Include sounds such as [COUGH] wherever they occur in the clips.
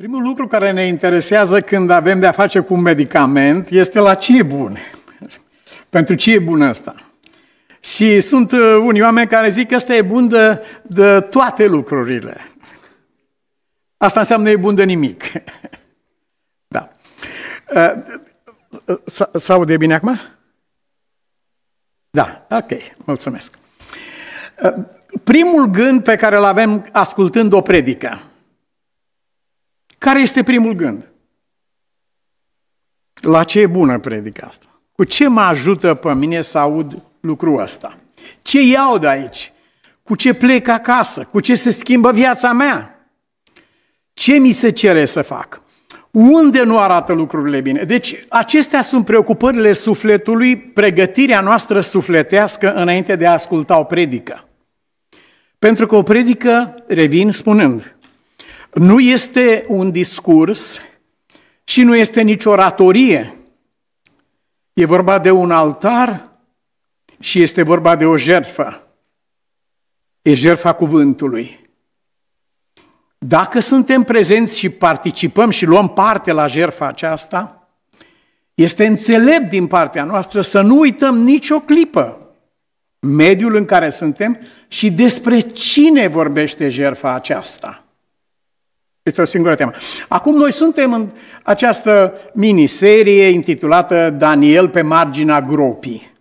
Primul lucru care ne interesează când avem de-a face cu un medicament este la ce e bun. [LAUGHS] Pentru ce e bun ăsta? Și sunt uh, unii oameni care zic că ăsta e bun de, de toate lucrurile. Asta înseamnă e bun de nimic. [LAUGHS] Da. Uh, Sau de bine acum? Da, ok, mulțumesc. Uh, primul gând pe care îl avem ascultând o predică care este primul gând? La ce e bună predica asta? Cu ce mă ajută pe mine să aud lucrul ăsta? Ce iau de aici? Cu ce plec acasă? Cu ce se schimbă viața mea? Ce mi se cere să fac? Unde nu arată lucrurile bine? Deci acestea sunt preocupările sufletului, pregătirea noastră sufletească înainte de a asculta o predică. Pentru că o predică, revin spunând, nu este un discurs și nu este nicio oratorie. E vorba de un altar și este vorba de o jertfă. E jertfa cuvântului. Dacă suntem prezenți și participăm și luăm parte la jertfa aceasta, este înțelept din partea noastră să nu uităm nicio clipă mediul în care suntem și despre cine vorbește jertfa aceasta. Este o singură temă. Acum noi suntem în această miniserie intitulată Daniel pe marginea gropii.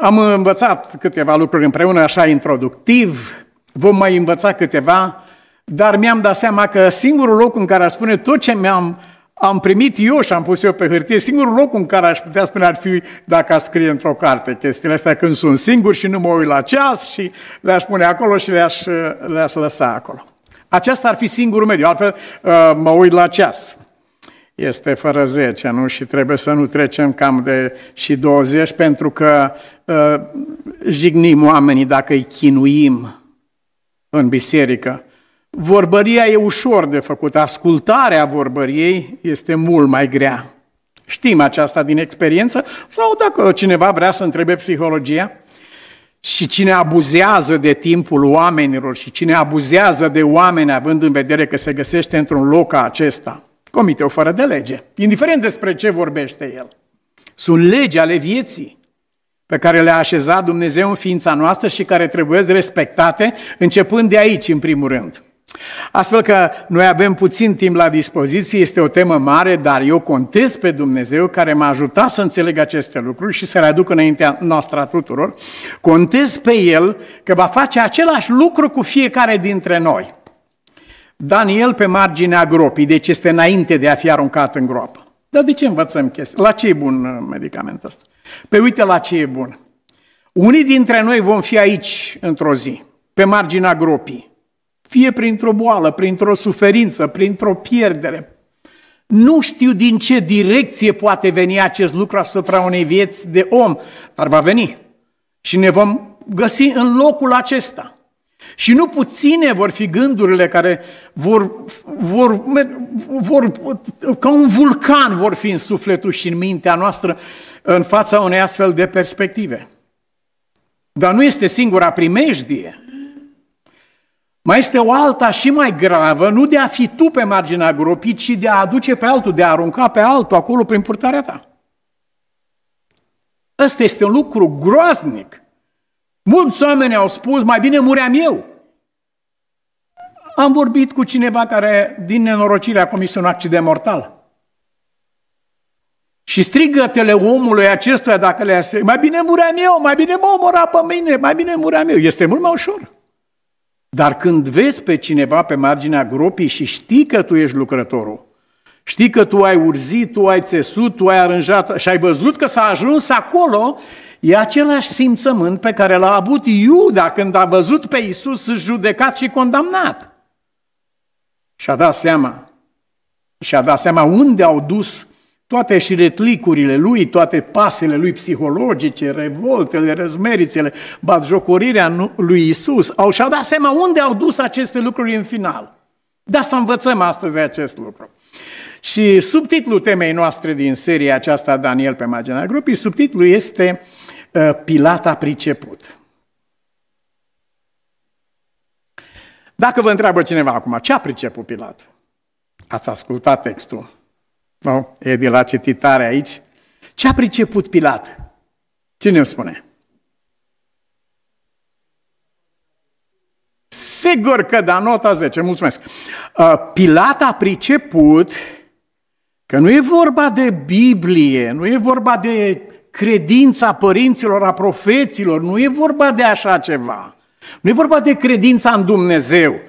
Am învățat câteva lucruri împreună, așa introductiv, vom mai învăța câteva, dar mi-am dat seama că singurul loc în care aș spune tot ce mi-am am primit eu și am pus eu pe hârtie singurul loc în care aș putea spune ar fi dacă aș scrie într-o carte chestiile astea când sunt singur și nu mă uit la ceas și le-aș pune acolo și le-aș, le-aș lăsa acolo. Aceasta ar fi singurul mediu, altfel uh, mă uit la ceas. Este fără 10, nu? Și trebuie să nu trecem cam de și 20 pentru că uh, jignim oamenii dacă îi chinuim în biserică Vorbăria e ușor de făcut, ascultarea vorbăriei este mult mai grea. Știm aceasta din experiență sau dacă cineva vrea să întrebe psihologia. Și cine abuzează de timpul oamenilor și cine abuzează de oameni având în vedere că se găsește într-un loc ca acesta, comite-o fără de lege, indiferent despre ce vorbește el. Sunt legi ale vieții pe care le-a așezat Dumnezeu în ființa noastră și care trebuie respectate, începând de aici, în primul rând. Astfel că noi avem puțin timp la dispoziție, este o temă mare, dar eu contez pe Dumnezeu care m-a ajutat să înțeleg aceste lucruri și să le aduc înaintea noastră a tuturor. Contez pe El că va face același lucru cu fiecare dintre noi. Daniel pe marginea gropii, deci este înainte de a fi aruncat în groapă. Dar de ce învățăm chestia? La ce e bun uh, medicamentul ăsta? Pe păi uite la ce e bun. Unii dintre noi vom fi aici într-o zi, pe marginea gropii fie printr-o boală, printr-o suferință, printr-o pierdere. Nu știu din ce direcție poate veni acest lucru asupra unei vieți de om, dar va veni. Și ne vom găsi în locul acesta. Și nu puține vor fi gândurile care vor, vor, vor, ca un vulcan vor fi în sufletul și în mintea noastră în fața unei astfel de perspective. Dar nu este singura primejdie mai este o alta și mai gravă, nu de a fi tu pe marginea gropii, ci de a aduce pe altul, de a arunca pe altul acolo prin purtarea ta. Ăsta este un lucru groaznic. Mulți oameni au spus, mai bine muream eu. Am vorbit cu cineva care, din nenorocire, a comis un accident mortal. Și strigătele omului acestuia, dacă le-a mai bine muream eu, mai bine mă omora pe mine, mai bine muream eu. Este mult mai ușor. Dar când vezi pe cineva pe marginea gropii și știi că tu ești lucrătorul, știi că tu ai urzit, tu ai țesut, tu ai aranjat și ai văzut că s-a ajuns acolo, e același simțământ pe care l-a avut Iuda când a văzut pe Isus judecat și condamnat. Și-a dat seama. Și-a dat seama unde au dus toate și retlicurile lui, toate pasele lui psihologice, revoltele, răzmerițele, batjocorirea lui Isus, au și-au dat seama unde au dus aceste lucruri în final. De asta învățăm astăzi acest lucru. Și subtitlul temei noastre din seria aceasta, Daniel pe marginea grupii, subtitlul este uh, Pilat a priceput. Dacă vă întreabă cineva acum, ce a priceput Pilat? Ați ascultat textul. Nu? E de la cititare aici. Ce a priceput Pilat? Cine îmi spune? Sigur că da, nota 10, mulțumesc. Uh, Pilat a priceput că nu e vorba de Biblie, nu e vorba de credința părinților, a profeților, nu e vorba de așa ceva. Nu e vorba de credința în Dumnezeu,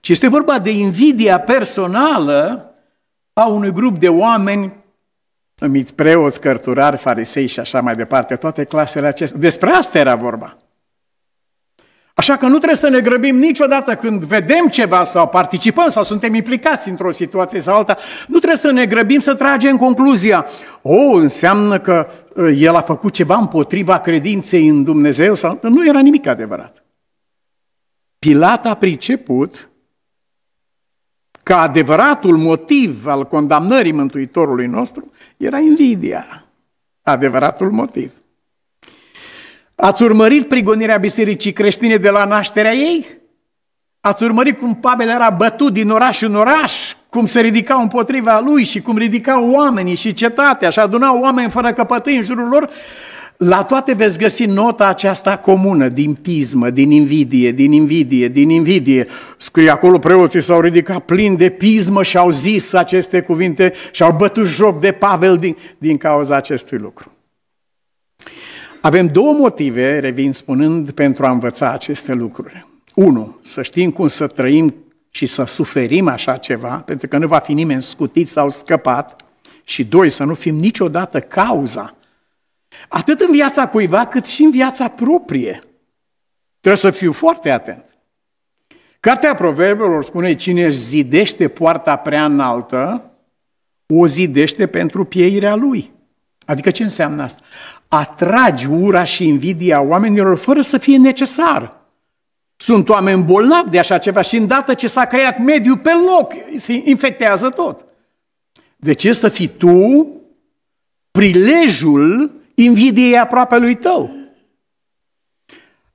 ci este vorba de invidia personală a unui grup de oameni, numiți preoți, cărturari, farisei și așa mai departe, toate clasele acestea. Despre asta era vorba. Așa că nu trebuie să ne grăbim niciodată când vedem ceva sau participăm sau suntem implicați într-o situație sau alta. Nu trebuie să ne grăbim să tragem concluzia. O, oh, înseamnă că uh, el a făcut ceva împotriva credinței în Dumnezeu sau nu era nimic adevărat. Pilat a priceput că adevăratul motiv al condamnării Mântuitorului nostru era invidia. Adevăratul motiv. Ați urmărit prigonirea bisericii creștine de la nașterea ei? Ați urmărit cum Pavel era bătut din oraș în oraș, cum se ridicau împotriva lui și cum ridicau oamenii și cetatea și adunau oameni fără căpătâi în jurul lor la toate veți găsi nota aceasta comună, din pismă, din invidie, din invidie, din invidie. Scrie acolo, preoții s-au ridicat plin de pismă și au zis aceste cuvinte și au bătut joc de Pavel din, din cauza acestui lucru. Avem două motive, revin spunând, pentru a învăța aceste lucruri. Unu, să știm cum să trăim și să suferim așa ceva, pentru că nu va fi nimeni scutit sau scăpat. Și doi, să nu fim niciodată cauza Atât în viața cuiva, cât și în viața proprie. Trebuie să fiu foarte atent. Cartea Proverbelor spune, cine își zidește poarta prea înaltă, o zidește pentru pieirea lui. Adică ce înseamnă asta? Atragi ura și invidia oamenilor fără să fie necesar. Sunt oameni bolnavi de așa ceva și îndată ce s-a creat mediu pe loc, se infectează tot. De ce să fii tu prilejul e aproape lui tău.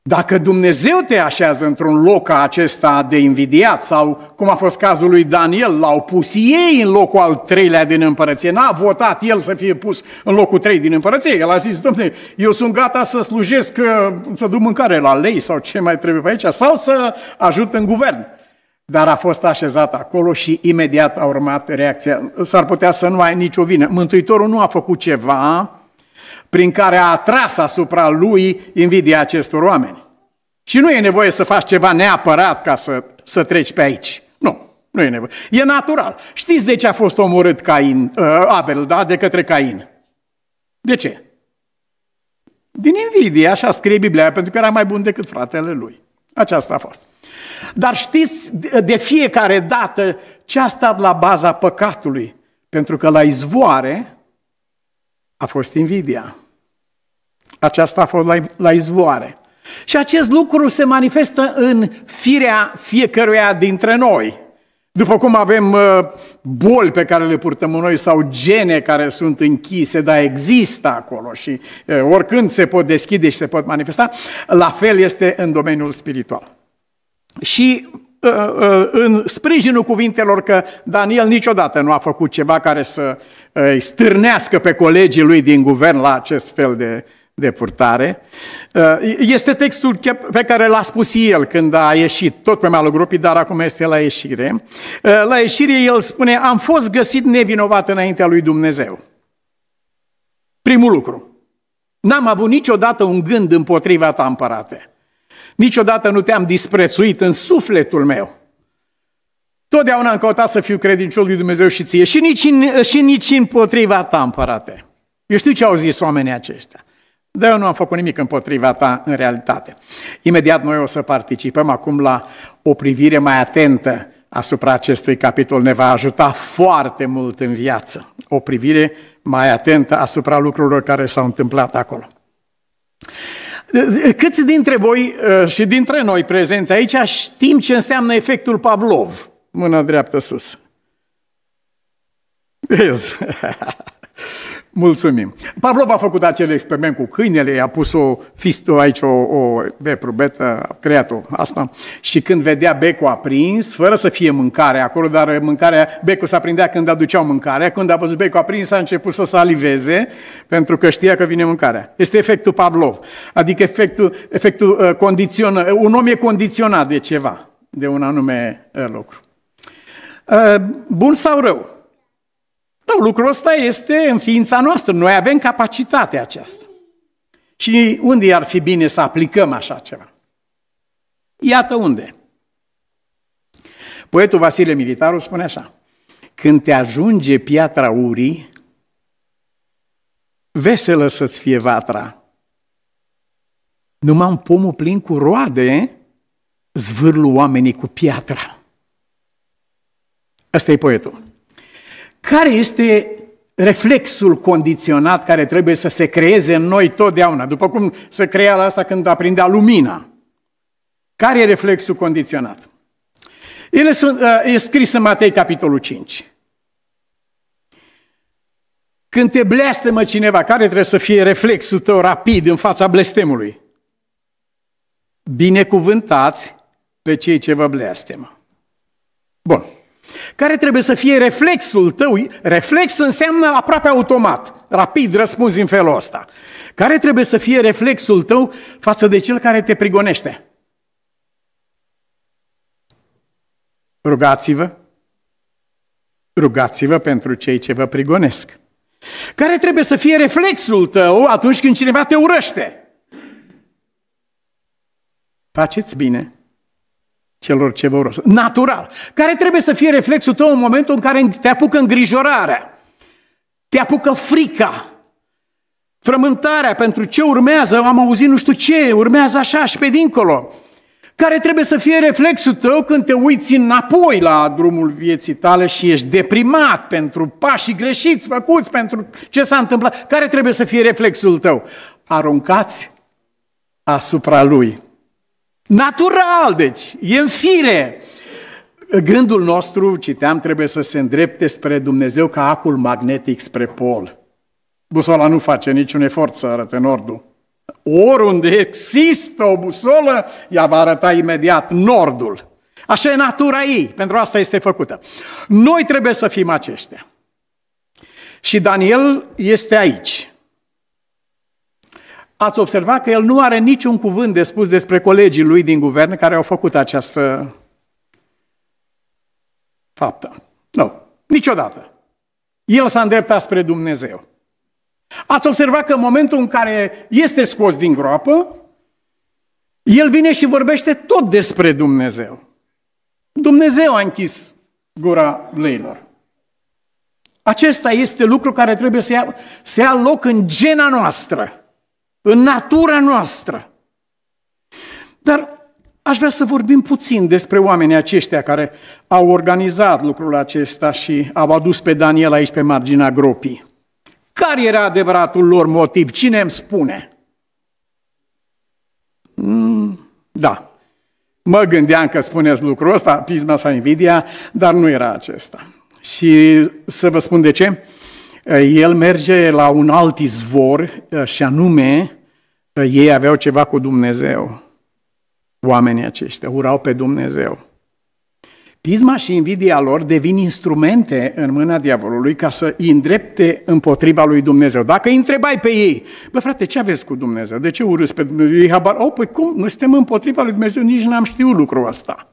Dacă Dumnezeu te așează într-un loc ca acesta de invidiat, sau cum a fost cazul lui Daniel, l-au pus ei în locul al treilea din împărăție, n-a votat el să fie pus în locul trei din împărăție, el a zis, domne, eu sunt gata să slujesc, uh, să duc mâncare la lei sau ce mai trebuie pe aici, sau să ajut în guvern. Dar a fost așezat acolo și imediat a urmat reacția. S-ar putea să nu ai nicio vină. Mântuitorul nu a făcut ceva prin care a atras asupra lui invidia acestor oameni. Și nu e nevoie să faci ceva neapărat ca să, să treci pe aici. Nu, nu e nevoie. E natural. Știți de ce a fost omorât Cain, uh, Abel, da, de către Cain? De ce? Din invidie, așa scrie Biblia, pentru că era mai bun decât fratele lui. Aceasta a fost. Dar știți de fiecare dată ce a stat la baza păcatului? Pentru că la izvoare a fost invidia aceasta a fost la, la izvoare. Și acest lucru se manifestă în firea fiecăruia dintre noi. După cum avem uh, boli pe care le purtăm noi sau gene care sunt închise, dar există acolo și uh, oricând se pot deschide și se pot manifesta, la fel este în domeniul spiritual. Și uh, în sprijinul cuvintelor că Daniel niciodată nu a făcut ceva care să îi stârnească pe colegii lui din guvern la acest fel de de purtare. Uh, este textul pe care l-a spus el când a ieșit, tot pe malul grupii, dar acum este la ieșire. Uh, la ieșire el spune, am fost găsit nevinovat înaintea lui Dumnezeu. Primul lucru. N-am avut niciodată un gând împotriva ta, împărate. Niciodată nu te-am disprețuit în sufletul meu. Totdeauna am căutat să fiu credincios lui Dumnezeu și ție și nici, în, și nici împotriva ta, împărate. Eu știu ce au zis oamenii aceștia. Dar eu nu am făcut nimic împotriva ta în realitate. Imediat noi o să participăm acum la o privire mai atentă asupra acestui capitol. Ne va ajuta foarte mult în viață. O privire mai atentă asupra lucrurilor care s-au întâmplat acolo. Câți dintre voi uh, și dintre noi prezenți aici știm ce înseamnă efectul Pavlov? Mâna dreaptă sus. [LAUGHS] Mulțumim. Pavlov a făcut acel experiment cu câinele, i-a pus o fistă aici, o, o becru, betă, a creat-o asta. Și când vedea becul aprins, fără să fie mâncare acolo, dar mâncarea, becul s-a prindea când aduceau mâncarea, când a văzut becul aprins, a început să saliveze, pentru că știa că vine mâncarea. Este efectul Pavlov, adică efectul, efectul uh, condiționă, uh, un om e condiționat de ceva, de un anume uh, lucru. Uh, bun sau rău? Nu, da, lucrul ăsta este în ființa noastră. Noi avem capacitatea aceasta. Și unde ar fi bine să aplicăm așa ceva? Iată unde. Poetul Vasile Militaru spune așa. Când te ajunge piatra urii, veselă să-ți fie vatra. Numai un pomul plin cu roade zvârlu oamenii cu piatra. Asta e poetul. Care este reflexul condiționat care trebuie să se creeze în noi totdeauna, după cum se crea la asta când aprindea lumina. Care e reflexul condiționat? El uh, e scris în Matei, capitolul 5. Când te blestemă cineva, care trebuie să fie reflexul tău rapid în fața blestemului? Binecuvântați pe cei ce vă blestemă. Bun care trebuie să fie reflexul tău. Reflex înseamnă aproape automat, rapid răspuns în felul ăsta. Care trebuie să fie reflexul tău față de cel care te prigonește? Rugați-vă, rugați-vă pentru cei ce vă prigonesc. Care trebuie să fie reflexul tău atunci când cineva te urăște? Faceți bine celor ce vor rost. Natural. Care trebuie să fie reflexul tău în momentul în care te apucă îngrijorarea, te apucă frica, frământarea pentru ce urmează, am auzit nu știu ce, urmează așa și pe dincolo. Care trebuie să fie reflexul tău când te uiți înapoi la drumul vieții tale și ești deprimat pentru pașii greșiți făcuți, pentru ce s-a întâmplat. Care trebuie să fie reflexul tău? Aruncați asupra lui. Natural, deci, e în fire. Gândul nostru, citeam, trebuie să se îndrepte spre Dumnezeu ca acul magnetic spre pol. Busola nu face niciun efort să arate nordul. Oriunde există o busolă, ea va arăta imediat nordul. Așa e natura ei, pentru asta este făcută. Noi trebuie să fim aceștia. Și Daniel este aici ați observat că el nu are niciun cuvânt de spus despre colegii lui din guvern care au făcut această faptă. Nu, niciodată. El s-a îndreptat spre Dumnezeu. Ați observat că în momentul în care este scos din groapă, el vine și vorbește tot despre Dumnezeu. Dumnezeu a închis gura leilor. Acesta este lucru care trebuie să ia, să ia loc în gena noastră în natura noastră. Dar aș vrea să vorbim puțin despre oamenii aceștia care au organizat lucrul acesta și au adus pe Daniel aici pe marginea gropii. Care era adevăratul lor motiv? Cine îmi spune? Mm, da, mă gândeam că spuneți lucrul ăsta, pisma sau invidia, dar nu era acesta. Și să vă spun de ce. Eh, el merge la un alt izvor eh, și anume eh, ei aveau ceva cu Dumnezeu. Oamenii aceștia urau pe Dumnezeu. Pisma și invidia lor devin instrumente în mâna diavolului ca să îi îndrepte împotriva lui Dumnezeu. Dacă îi întrebai pe ei, bă frate, ce aveți cu Dumnezeu? De ce urâți pe Dumnezeu? Ei habar, oh, păi cum? Noi suntem împotriva lui Dumnezeu, nici n-am știut lucrul ăsta.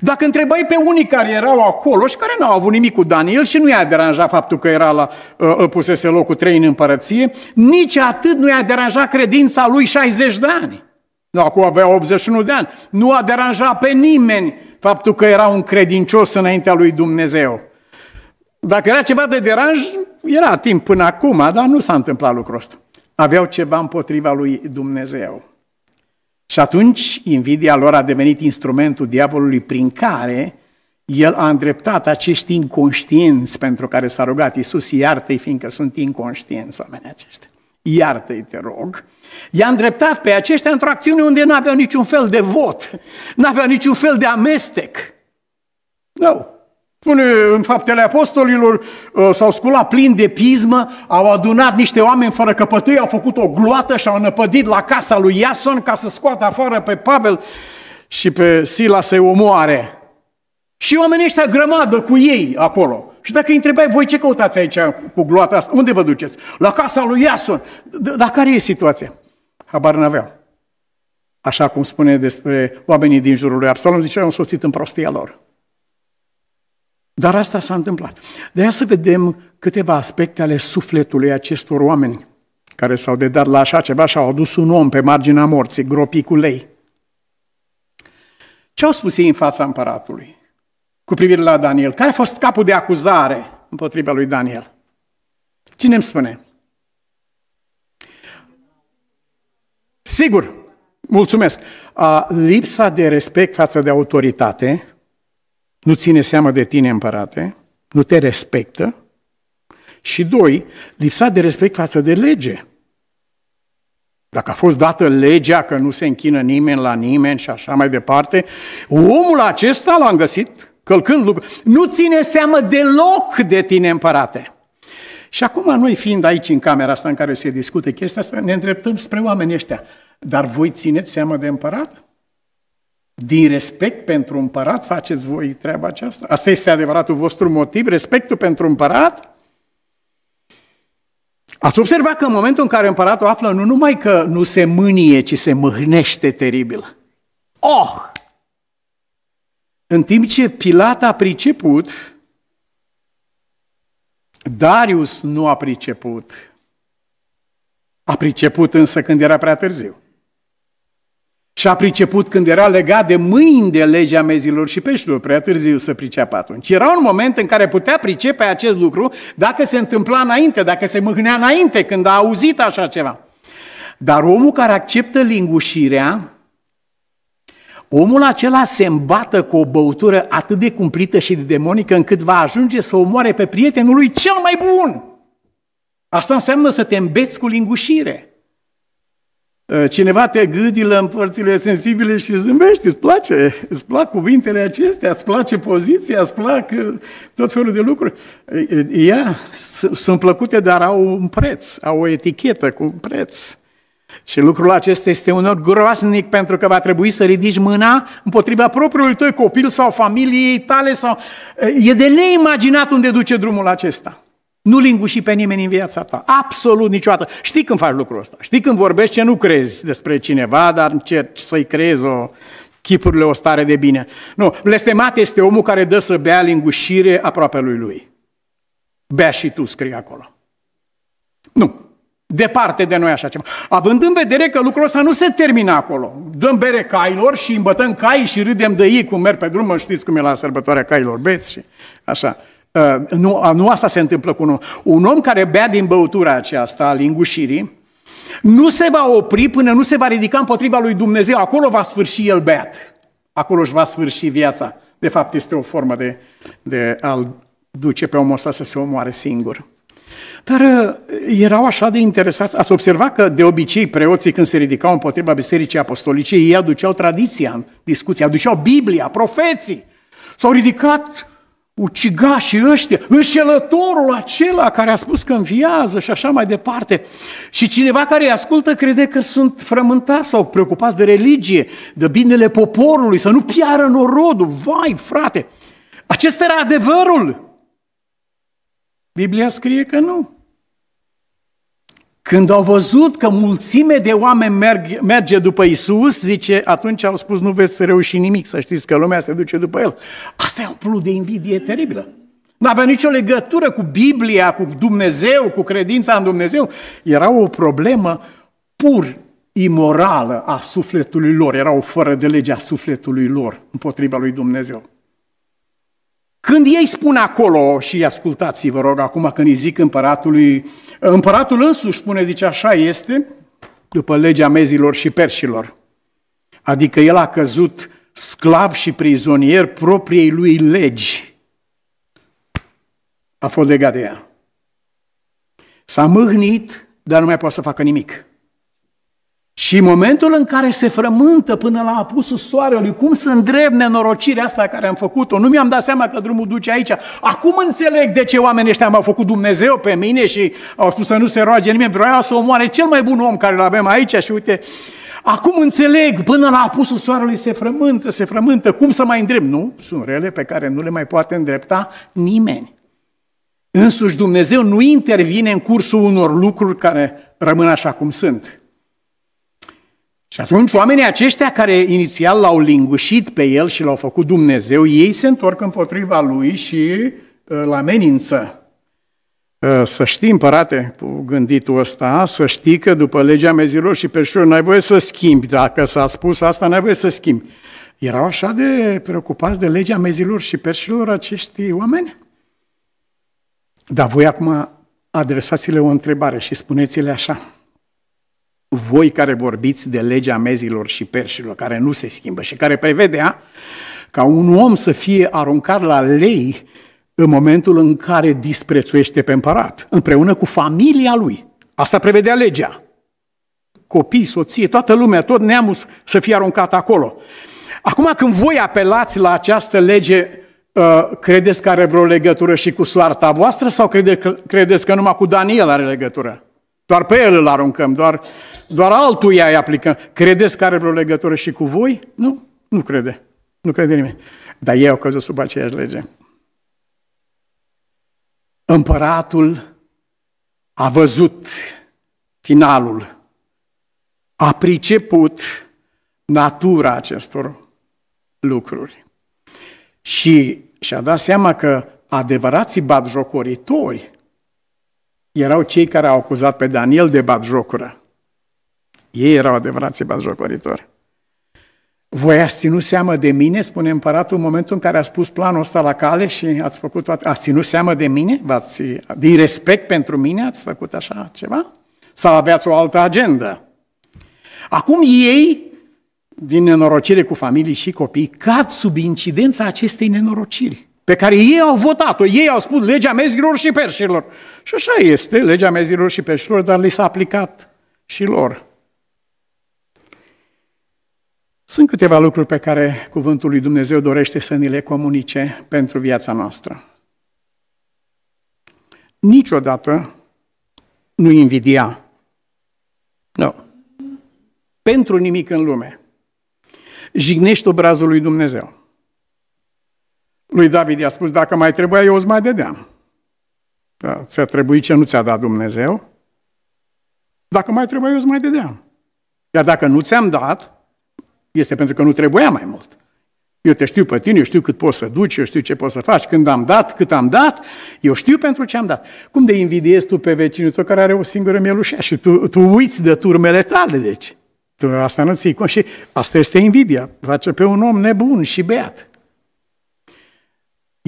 Dacă întrebai pe unii care erau acolo și care n-au avut nimic cu Daniel și nu i-a deranjat faptul că era la, uh, pusese locul trei în împărăție, nici atât nu i-a deranjat credința lui 60 de ani. Nu, acum avea 81 de ani. Nu a deranjat pe nimeni faptul că era un credincios înaintea lui Dumnezeu. Dacă era ceva de deranj, era timp până acum, dar nu s-a întâmplat lucrul ăsta. Aveau ceva împotriva lui Dumnezeu. Și atunci invidia lor a devenit instrumentul diavolului prin care el a îndreptat acești inconștienți pentru care s-a rugat Iisus, iartă-i fiindcă sunt inconștienți oamenii aceștia. Iartă-i, te rog. I-a îndreptat pe aceștia într-o acțiune unde nu aveau niciun fel de vot, nu aveau niciun fel de amestec. Nu. No. Spune în faptele apostolilor, uh, s-au sculat plin de pismă, au adunat niște oameni fără căpătâi, au făcut o gloată și au năpădit la casa lui Iason ca să scoată afară pe Pavel și pe Sila să-i omoare. Și oamenii ăștia grămadă cu ei acolo. Și dacă îi întrebai, voi ce căutați aici cu gloata asta? Unde vă duceți? La casa lui Iason. Dar care e situația? Habar n-aveau. Așa cum spune despre oamenii din jurul lui Absalom, zicea au însoțit în prostia lor. Dar asta s-a întâmplat. De aia să vedem câteva aspecte ale sufletului acestor oameni care s-au dedat la așa ceva și au adus un om pe marginea morții, gropii cu lei. Ce au spus ei în fața împăratului cu privire la Daniel? Care a fost capul de acuzare împotriva lui Daniel? Cine îmi spune? Sigur, mulțumesc. Lipsa de respect față de autoritate, nu ține seama de tine, împărate, nu te respectă, și doi, lipsa de respect față de lege. Dacă a fost dată legea că nu se închină nimeni la nimeni și așa mai departe, omul acesta l-am găsit călcând lucru. Nu ține seamă deloc de tine, împărate. Și acum noi fiind aici în camera asta în care se discute chestia asta, ne îndreptăm spre oamenii ăștia. Dar voi țineți seama de împărat? Din respect pentru împărat faceți voi treaba aceasta? Asta este adevăratul vostru motiv, respectul pentru împărat? Ați observat că în momentul în care împăratul află nu numai că nu se mânie, ci se mâhnește teribil. Oh! În timp ce Pilat a priceput, Darius nu a priceput. A priceput însă când era prea târziu. Și a priceput când era legat de mâini de legea mezilor și peștilor, prea târziu să priceapă atunci. Era un moment în care putea pricepe acest lucru dacă se întâmpla înainte, dacă se mâhnea înainte, când a auzit așa ceva. Dar omul care acceptă lingușirea, omul acela se îmbată cu o băutură atât de cumplită și de demonică încât va ajunge să omoare pe prietenul lui cel mai bun. Asta înseamnă să te îmbeți cu lingușire. Eh, cineva te gâdilă în părțile sensibile și zâmbești, îți place, îți plac cuvintele acestea, îți place poziția, îți plac eh, tot felul de lucruri. Ia, eh, sunt plăcute, dar au un preț, au o etichetă cu un preț. Și lucrul acesta este unor groasnic pentru că va trebui să ridici mâna împotriva propriului tău copil sau familiei tale. sau E de neimaginat unde duce drumul acesta. Nu linguși pe nimeni în viața ta, absolut niciodată. Știi când faci lucrul ăsta, știi când vorbești ce nu crezi despre cineva, dar încerci să-i crezi o chipurile o stare de bine. Nu, blestemat este omul care dă să bea lingușire aproape lui lui. Bea și tu, scrie acolo. Nu, Departe de noi așa ceva. Având în vedere că lucrul ăsta nu se termină acolo. Dăm bere cailor și îmbătăm cai și râdem de ei cum merg pe drum, știți cum e la sărbătoarea cailor beți și așa. Uh, nu, uh, nu asta se întâmplă cu un om. Un om care bea din băutura aceasta, a lingușirii, nu se va opri până nu se va ridica împotriva lui Dumnezeu. Acolo va sfârși el beat. Acolo își va sfârși viața. De fapt, este o formă de, de a-l duce pe omul ăsta să se omoare singur. Dar uh, erau așa de interesați. Ați observat că de obicei preoții când se ridicau împotriva bisericii apostolice, ei aduceau tradiția în discuție, aduceau Biblia, profeții. S-au ridicat ucigașii ăștia, înșelătorul acela care a spus că înviază și așa mai departe. Și cineva care îi ascultă crede că sunt frământați sau preocupați de religie, de binele poporului, să nu piară norodul. Vai, frate! Acesta era adevărul. Biblia scrie că nu. Când au văzut că mulțime de oameni merg, merge după Isus, zice, atunci au spus, nu veți reuși nimic, să știți că lumea se duce după el. Asta e un plus de invidie teribilă. Nu avea nicio legătură cu Biblia, cu Dumnezeu, cu credința în Dumnezeu. Era o problemă pur imorală a sufletului lor, era o fără de lege a sufletului lor împotriva lui Dumnezeu. Când ei spun acolo, și ascultați vă rog acum când îi zic împăratului, împăratul însuși spune, zice, așa este, după legea mezilor și perșilor. Adică el a căzut sclav și prizonier propriei lui legi. A fost legat de ea. S-a mâhnit, dar nu mai poate să facă nimic. Și momentul în care se frământă până la apusul soarelui, cum să îndrept nenorocirea asta care am făcut-o? Nu mi-am dat seama că drumul duce aici. Acum înțeleg de ce oamenii ăștia m-au făcut Dumnezeu pe mine și au spus să nu se roage nimeni. Vreau să omoare cel mai bun om care îl avem aici și uite, acum înțeleg, până la apusul soarelui se frământă, se frământă, cum să mai îndrept? Nu, sunt rele pe care nu le mai poate îndrepta nimeni. Însuși Dumnezeu nu intervine în cursul unor lucruri care rămân așa cum sunt. Și atunci oamenii aceștia care inițial l-au lingușit pe el și l-au făcut Dumnezeu, ei se întorc împotriva lui și uh, îl amenință. Uh, să știi, împărate, cu gânditul ăsta, să știi că după legea mezilor și peșurilor n-ai voie să schimbi. Dacă s-a spus asta, n-ai voie să schimbi. Erau așa de preocupați de legea mezilor și perșilor acești oameni? Dar voi acum adresați-le o întrebare și spuneți-le așa voi care vorbiți de legea mezilor și perșilor, care nu se schimbă și care prevedea ca un om să fie aruncat la lei în momentul în care disprețuiește pe împărat, împreună cu familia lui. Asta prevedea legea. Copii, soție, toată lumea, tot neamul să fie aruncat acolo. Acum când voi apelați la această lege, uh, credeți că are vreo legătură și cu soarta voastră sau credeți că numai cu Daniel are legătură? Doar pe el îl aruncăm, doar, doar altuia îi aplicăm. Credeți că are vreo legătură și cu voi? Nu, nu crede. Nu crede nimeni. Dar ei au căzut sub aceeași lege. Împăratul a văzut finalul, a priceput natura acestor lucruri. Și și-a dat seama că adevărații batjocoritori erau cei care au acuzat pe Daniel de batjocură. Ei erau adevărați batjocoritori. Voi ați ținut seamă de mine, spune împăratul, în momentul în care a spus planul ăsta la cale și ați făcut toate... Ați ținut seamă de mine? V-ați, din respect pentru mine ați făcut așa ceva? Sau aveați o altă agendă? Acum ei, din nenorocire cu familii și copii, cad sub incidența acestei nenorociri pe care ei au votat-o. Ei au spus legea mezilor și perșilor. Și așa este, legea mezilor și perșilor, dar li s-a aplicat și lor. Sunt câteva lucruri pe care Cuvântul lui Dumnezeu dorește să ni le comunice pentru viața noastră. Niciodată nu invidia. Nu. Pentru nimic în lume. Jignești obrazul lui Dumnezeu lui David i-a spus, dacă mai trebuia, eu îți mai dădeam. Da, ți-a trebuit ce nu ți-a dat Dumnezeu. Dacă mai trebuia, eu îți mai dădeam. Iar dacă nu ți-am dat, este pentru că nu trebuia mai mult. Eu te știu pe tine, eu știu cât poți să duci, eu știu ce poți să faci, când am dat, cât am dat, eu știu pentru ce am dat. Cum de invidiezi tu pe vecinul tău care are o singură mielușea și tu, tu uiți de turmele tale, deci. Tu asta nu ții cum și asta este invidia. Face pe un om nebun și beat.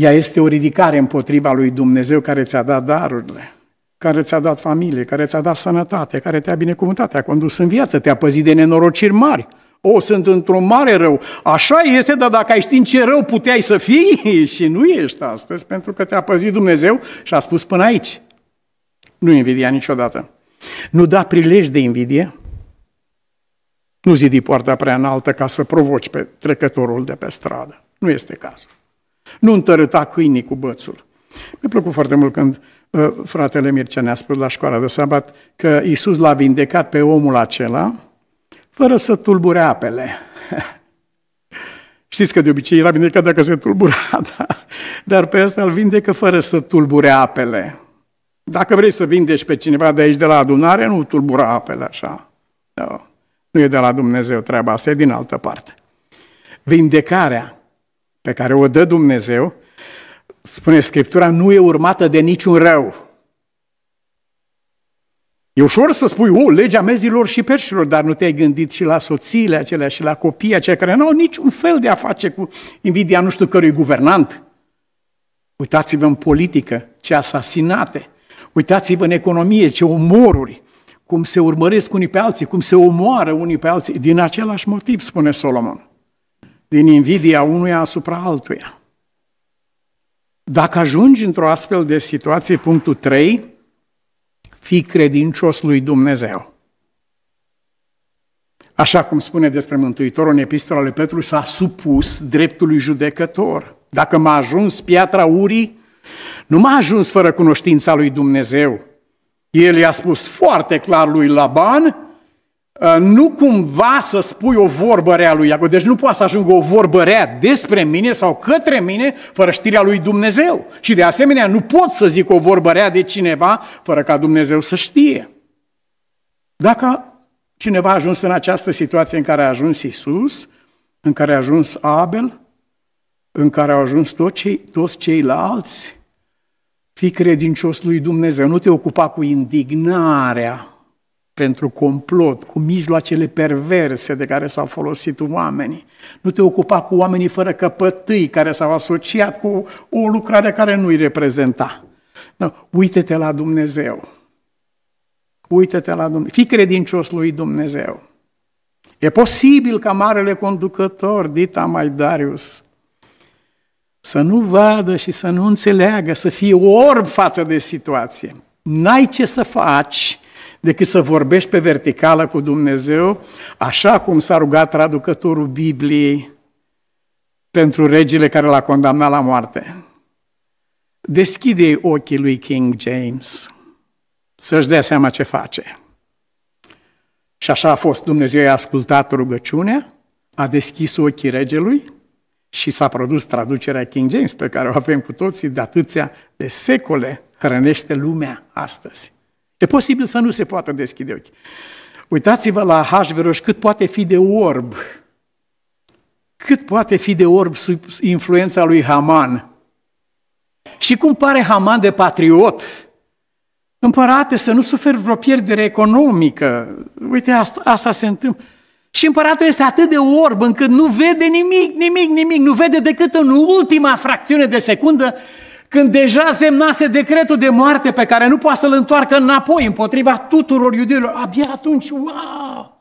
Ea este o ridicare împotriva lui Dumnezeu care ți-a dat darurile, care ți-a dat familie, care ți-a dat sănătate, care te-a binecuvântat, te-a condus în viață, te-a păzit de nenorociri mari. O, sunt într-un mare rău. Așa este, dar dacă ai ști în ce rău puteai să fii [LAUGHS] și nu ești astăzi, pentru că te-a păzit Dumnezeu și a spus până aici. Nu invidia niciodată. Nu da prilej de invidie, nu zidi poarta prea înaltă ca să provoci pe trecătorul de pe stradă. Nu este cazul. Nu întărâta câinii cu bățul. Mi-a plăcut foarte mult când uh, fratele Mircea ne-a spus la școala de sabat că Iisus l-a vindecat pe omul acela fără să tulbure apele. [LAUGHS] Știți că de obicei era vindecat dacă se tulbura, [LAUGHS] da? dar pe asta îl vindecă fără să tulbure apele. Dacă vrei să vindești pe cineva de aici de la adunare, nu tulbura apele așa. Da. Nu e de la Dumnezeu treaba asta, e din altă parte. Vindecarea pe care o dă Dumnezeu, spune Scriptura, nu e urmată de niciun rău. E ușor să spui, o, legea mezilor și perșilor, dar nu te-ai gândit și la soțiile acelea și la copiii aceia care nu au niciun fel de a face cu invidia nu știu cărui guvernant. Uitați-vă în politică ce asasinate, uitați-vă în economie ce omoruri, cum se urmăresc unii pe alții, cum se omoară unii pe alții, din același motiv, spune Solomon din invidia unuia asupra altuia. Dacă ajungi într-o astfel de situație, punctul 3, fii credincios lui Dumnezeu. Așa cum spune despre Mântuitorul în epistola lui Petru, s-a supus dreptului judecător. Dacă m-a ajuns piatra urii, nu m-a ajuns fără cunoștința lui Dumnezeu. El i-a spus foarte clar lui Laban, Uh, nu cumva să spui o vorbă rea lui Iacov. Deci nu poate să ajungă o vorbă rea despre mine sau către mine fără știrea lui Dumnezeu. Și de asemenea nu pot să zic o vorbă rea de cineva fără ca Dumnezeu să știe. Dacă cineva a ajuns în această situație în care a ajuns Isus, în care a ajuns Abel, în care au ajuns toți, cei, toți ceilalți, fii credincios lui Dumnezeu, nu te ocupa cu indignarea pentru complot, cu mijloacele perverse de care s-au folosit oamenii. Nu te ocupa cu oamenii fără căpătâi care s-au asociat cu o lucrare care nu îi reprezenta. No, da, uite-te la Dumnezeu. Uite-te la Dumnezeu. Fii credincios lui Dumnezeu. E posibil ca marele conducător, Dita Maidarius, să nu vadă și să nu înțeleagă, să fie orb față de situație. N-ai ce să faci decât să vorbești pe verticală cu Dumnezeu, așa cum s-a rugat traducătorul Bibliei pentru regele care l-a condamnat la moarte. Deschide ochii lui King James să-și dea seama ce face. Și așa a fost. Dumnezeu i-a ascultat rugăciunea, a deschis ochii regelui și s-a produs traducerea King James, pe care o avem cu toții de atâția de secole, hrănește lumea astăzi. E posibil să nu se poată deschide ochii. Uitați-vă la Ahasveros cât poate fi de orb, cât poate fi de orb sub influența lui Haman. Și cum pare Haman de patriot, Împărate, să nu suferi vreo pierdere economică. Uite, asta, asta se întâmplă. Și împăratul este atât de orb încât nu vede nimic, nimic, nimic. Nu vede decât în ultima fracțiune de secundă când deja semnase decretul de moarte pe care nu poate să-l întoarcă înapoi împotriva tuturor iudeilor, abia atunci, wow!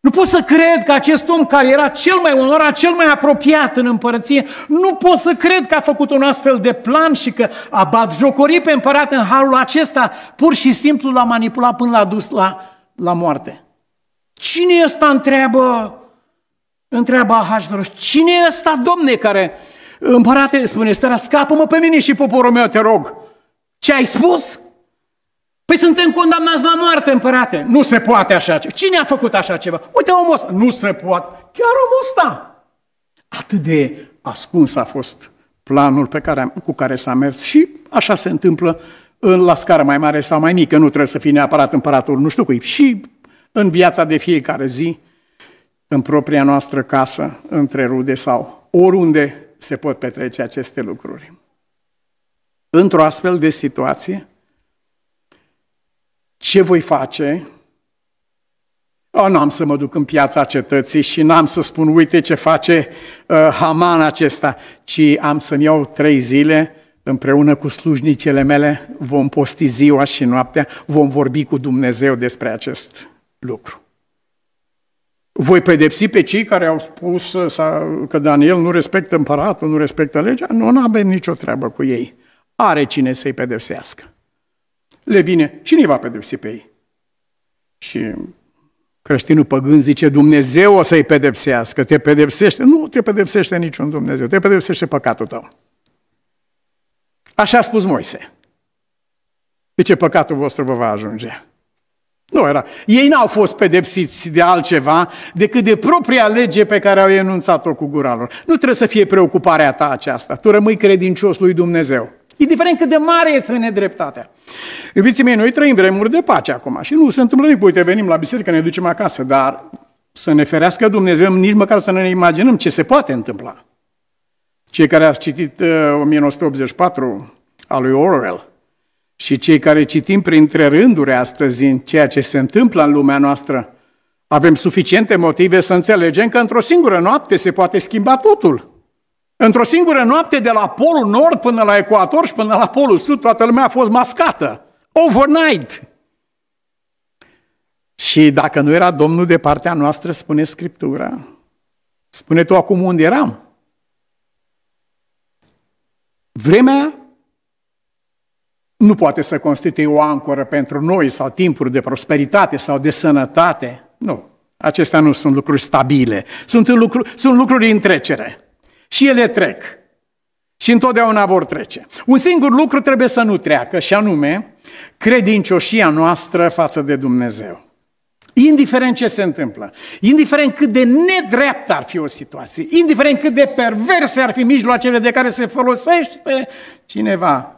Nu pot să cred că acest om care era cel mai onorat, cel mai apropiat în împărăție, nu pot să cred că a făcut un astfel de plan și că a bat jocorii pe împărat în harul acesta, pur și simplu l-a manipulat până l-a dus la, la moarte. Cine e ăsta întreabă, întreabă Ahasveros, cine e ăsta domne care, uh, Împărate, spune Estera, scapă-mă pe mine și poporul meu, te rog. Ce ai spus? Păi suntem condamnați la moarte, împărate. Nu se poate așa ceva. Cine a făcut așa ceva? Uite omul ăsta. Nu se poate. Chiar omul ăsta. Atât de ascuns a fost planul pe care cu care s-a mers și așa se întâmplă în, la scară mai mare sau mai mică. Nu trebuie să fie neapărat împăratul, nu știu cui. Și în viața de fiecare zi, în propria noastră casă, între rude sau oriunde se pot petrece aceste lucruri. Într-o astfel de situație, ce voi face? O, ah, n-am să mă duc în piața cetății și n-am să spun, uite ce face uh, Haman acesta, ci am să-mi iau trei zile împreună cu slujnicele mele, vom posti ziua și noaptea, vom vorbi cu Dumnezeu despre acest lucru voi pedepsi pe cei care au spus uh, că Daniel nu respectă împăratul, nu respectă legea? Nu, nu avem nicio treabă cu ei. Are cine să-i pedepsească. Le vine, cine va pedepsi pe ei? Și creștinul păgân zice, Dumnezeu o să-i pedepsească, te pedepsește. Nu te pedepsește niciun Dumnezeu, te pedepsește păcatul tău. Așa a spus Moise. ce păcatul vostru vă va ajunge. Nu era. Ei n-au fost pedepsiți de altceva decât de propria lege pe care au enunțat-o cu gura lor. Nu trebuie să fie preocuparea ta aceasta. Tu rămâi credincios lui Dumnezeu. Indiferent cât de mare este nedreptatea. Iubiții mei, noi trăim vremuri de pace acum și nu se întâmplă nimic. Uite, venim la biserică, ne ducem acasă, dar să ne ferească Dumnezeu, nici măcar să ne imaginăm ce se poate întâmpla. Cei care ați citit 1984 uh, al lui Orwell, și cei care citim printre rânduri astăzi în ceea ce se întâmplă în lumea noastră, avem suficiente motive să înțelegem că într-o singură noapte se poate schimba totul. Într-o singură noapte, de la polul nord până la ecuator și până la polul sud, toată lumea a fost mascată. Overnight! Și dacă nu era Domnul de partea noastră, spune Scriptura, spune tu acum unde eram. Vremea nu poate să constituie o ancoră pentru noi sau timpuri de prosperitate sau de sănătate. Nu. Acestea nu sunt lucruri stabile. Sunt lucruri, sunt lucruri în trecere. Și ele trec. Și întotdeauna vor trece. Un singur lucru trebuie să nu treacă, și anume credincioșia noastră față de Dumnezeu. Indiferent ce se întâmplă, indiferent cât de nedreaptă ar fi o situație, indiferent cât de perverse ar fi mijloacele de care se folosește cineva,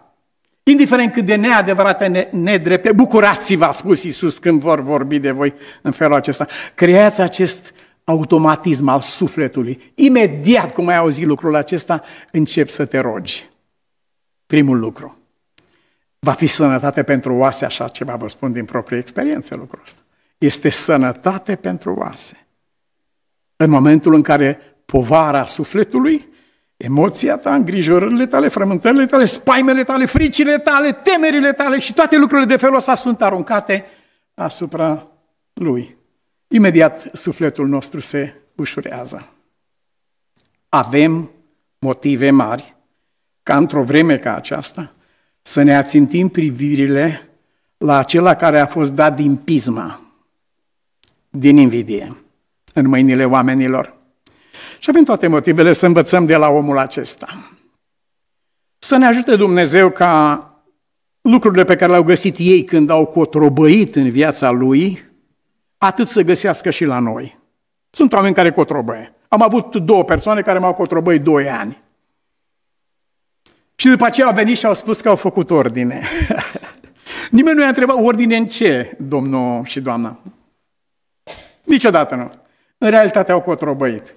Indiferent cât de neadevărate, nedrepte, bucurați-vă, a spus Iisus când vor vorbi de voi în felul acesta. Creați acest automatism al sufletului. Imediat cum ai auzit lucrul acesta, încep să te rogi. Primul lucru. Va fi sănătate pentru oase, așa ceva vă spun din proprie experiență lucrul ăsta. Este sănătate pentru oase. În momentul în care povara sufletului Emoția ta, îngrijorările tale, frământările tale, spaimele tale, fricile tale, temerile tale și toate lucrurile de felul ăsta sunt aruncate asupra lui. Imediat sufletul nostru se ușurează. Avem motive mari ca într-o vreme ca aceasta să ne ațintim privirile la acela care a fost dat din pisma, din invidie, în mâinile oamenilor. Și avem toate motivele să învățăm de la omul acesta. Să ne ajute Dumnezeu ca lucrurile pe care le-au găsit ei când au cotrobăit în viața lui, atât să găsească și la noi. Sunt oameni care cotrobăie. Am avut două persoane care m-au cotrobăit doi ani. Și după aceea au venit și au spus că au făcut ordine. [LAUGHS] Nimeni nu i-a întrebat ordine în ce, domnul și doamna. Niciodată nu. În realitate au cotrobăit.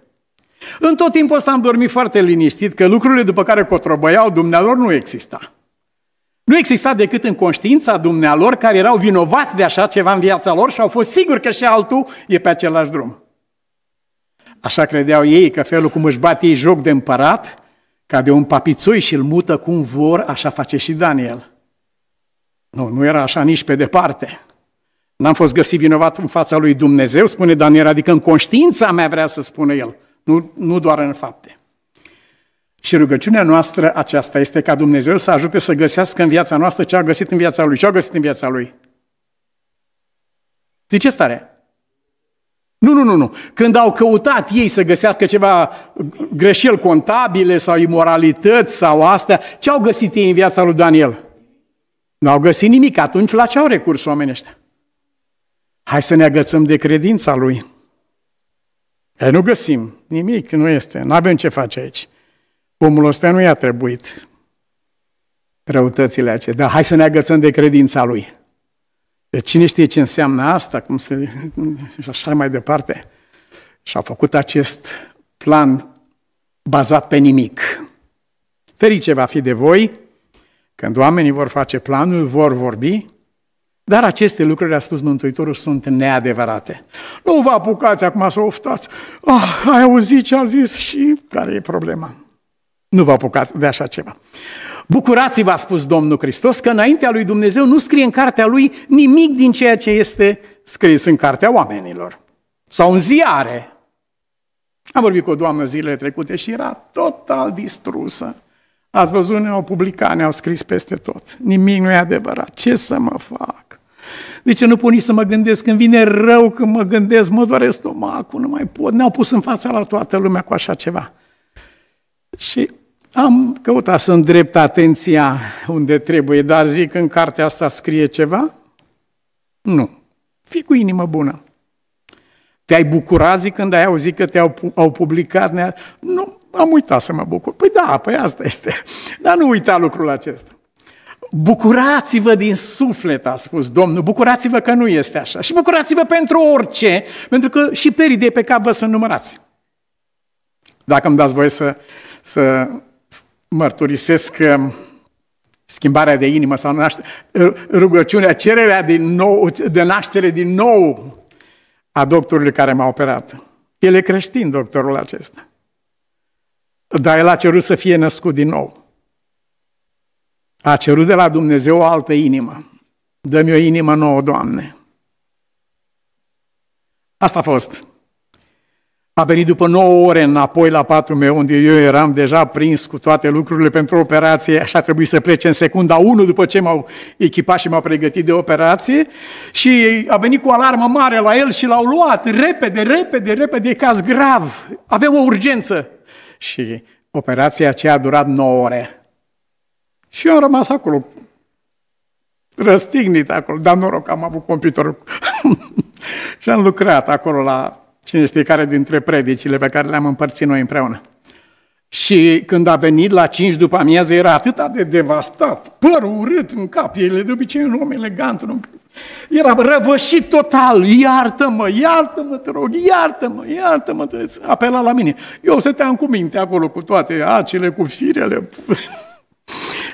În tot timpul ăsta am dormit foarte liniștit că lucrurile după care cotrobăiau dumnealor nu exista. Nu exista decât în conștiința dumnealor care erau vinovați de așa ceva în viața lor și au fost siguri că și altul e pe același drum. Așa credeau ei că felul cum își bat ei joc de împărat, ca de un papițoi și îl mută cum vor, așa face și Daniel. Nu, nu era așa nici pe departe. N-am fost găsit vinovat în fața lui Dumnezeu, spune Daniel, adică în conștiința mea vrea să spună el nu, nu doar în fapte. Și rugăciunea noastră aceasta este ca Dumnezeu să ajute să găsească în viața noastră ce a găsit în viața Lui. Ce a găsit în viața Lui? Zice starea. Nu, nu, nu, nu. Când au căutat ei să găsească ceva greșeli contabile sau imoralități sau astea, ce au găsit ei în viața lui Daniel? Nu au găsit nimic. Atunci la ce au recurs oamenii ăștia? Hai să ne agățăm de credința lui. Dar nu găsim nimic, nu este, nu avem ce face aici. Omul ăsta nu i-a trebuit răutățile acestea, dar hai să ne agățăm de credința lui. De cine știe ce înseamnă asta, cum se, și așa mai departe. Și a făcut acest plan bazat pe nimic. Ferice va fi de voi când oamenii vor face planul, vor vorbi dar aceste lucruri, a spus Mântuitorul, sunt neadevărate. Nu vă apucați acum să oftați. Oh, ai auzit ce a zis și care e problema? Nu vă apucați de așa ceva. Bucurați-vă, a spus Domnul Hristos, că înaintea lui Dumnezeu nu scrie în cartea lui nimic din ceea ce este scris în cartea oamenilor. Sau în ziare. Am vorbit cu o doamnă zilele trecute și era total distrusă. Ați văzut, ne-au publicat, ne-au scris peste tot. Nimic nu e adevărat. Ce să mă fac? De ce nu pun nici să mă gândesc? Când vine rău, când mă gândesc, mă doare stomacul, nu mai pot. Ne-au pus în fața la toată lumea cu așa ceva. Și am căutat să îndrept atenția unde trebuie, dar zic, în cartea asta scrie ceva? Nu. Fii cu inimă bună. Te-ai bucurat, zic, când ai auzit că te-au au publicat? Nu, am uitat să mă bucur. Păi da, păi asta este. Dar nu uita lucrul acesta. Bucurați-vă din suflet, a spus Domnul, bucurați-vă că nu este așa. Și bucurați-vă pentru orice, pentru că și perii pe cap vă sunt numărați. Dacă îmi dați voie să, să mărturisesc um, schimbarea de inimă sau naștere, rugăciunea, cererea din nou, de naștere din nou a doctorului care m-a operat. El e creștin, doctorul acesta. Dar el a cerut să fie născut din nou a cerut de la Dumnezeu o altă inimă. Dă-mi o inimă nouă, Doamne. Asta a fost. A venit după 9 ore înapoi la patul meu, unde eu eram deja prins cu toate lucrurile pentru operație, așa trebuie să plece în secunda 1 după ce m-au echipat și m-au pregătit de operație. Și a venit cu alarmă mare la el și l-au luat repede, repede, repede, e caz grav. Avem o urgență. Și operația aceea a durat 9 ore. Și eu am rămas acolo, răstignit acolo, dar noroc am avut computerul. [LAUGHS] și am lucrat acolo la cine știe care dintre predicile pe care le-am împărțit noi împreună. Și când a venit la 5 după amiază, era atât de devastat, părul urât în cap, el de obicei un om elegant, un om... Era răvășit total, iartă-mă, iartă-mă, te rog, iartă-mă, iartă-mă, apela la mine. Eu stăteam cu minte acolo, cu toate acele, cu firele. [LAUGHS]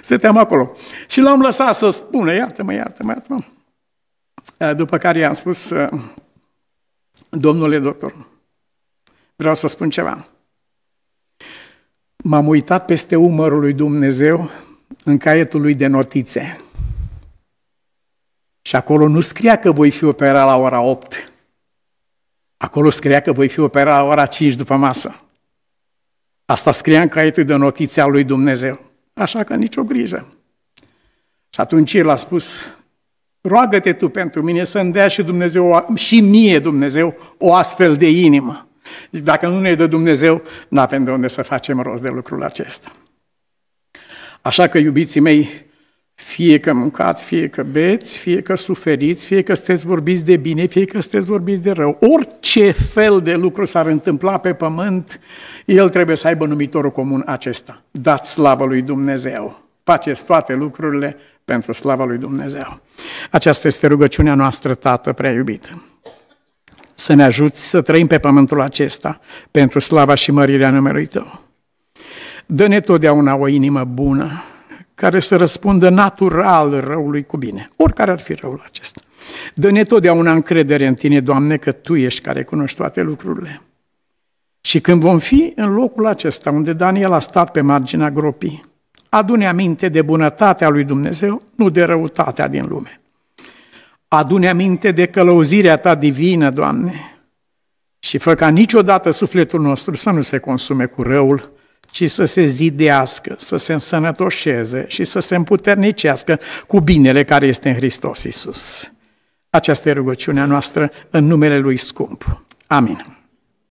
Stăteam acolo. Și l-am lăsat să spună, iartă-mă, iartă-mă, iartă-mă. După care i-am spus, domnule doctor, vreau să spun ceva. M-am uitat peste umărul lui Dumnezeu în caietul lui de notițe. Și acolo nu scria că voi fi operat la ora 8. Acolo scria că voi fi operat la ora 5 după masă. Asta scria în caietul de notițe al lui Dumnezeu așa că nicio grijă. Și atunci el a spus, roagă-te tu pentru mine să-mi dea și, Dumnezeu, și mie Dumnezeu o astfel de inimă. Zic, dacă nu ne dă Dumnezeu, nu avem de unde să facem rost de lucrul acesta. Așa că, iubiții mei, fie că mâncați, fie că beți, fie că suferiți, fie că sunteți vorbiți de bine, fie că sunteți vorbiți de rău. Orice fel de lucru s-ar întâmpla pe pământ, el trebuie să aibă numitorul comun acesta. Dați slavă lui Dumnezeu! Faceți toate lucrurile pentru slava lui Dumnezeu. Aceasta este rugăciunea noastră, Tată prea iubită. Să ne ajuți să trăim pe pământul acesta pentru slava și mărirea numărului Tău. Dă-ne totdeauna o inimă bună, care să răspundă natural răului cu bine, oricare ar fi răul acesta. Dă-ne totdeauna încredere în tine, Doamne, că Tu ești care cunoști toate lucrurile. Și când vom fi în locul acesta unde Daniel a stat pe marginea gropii, adune aminte de bunătatea lui Dumnezeu, nu de răutatea din lume. Adune aminte de călăuzirea Ta divină, Doamne, și fă ca niciodată sufletul nostru să nu se consume cu răul, ci să se zidească, să se însănătoșeze și să se împuternicească cu binele care este în Hristos Isus. Aceasta e rugăciunea noastră în numele Lui scump. Amin.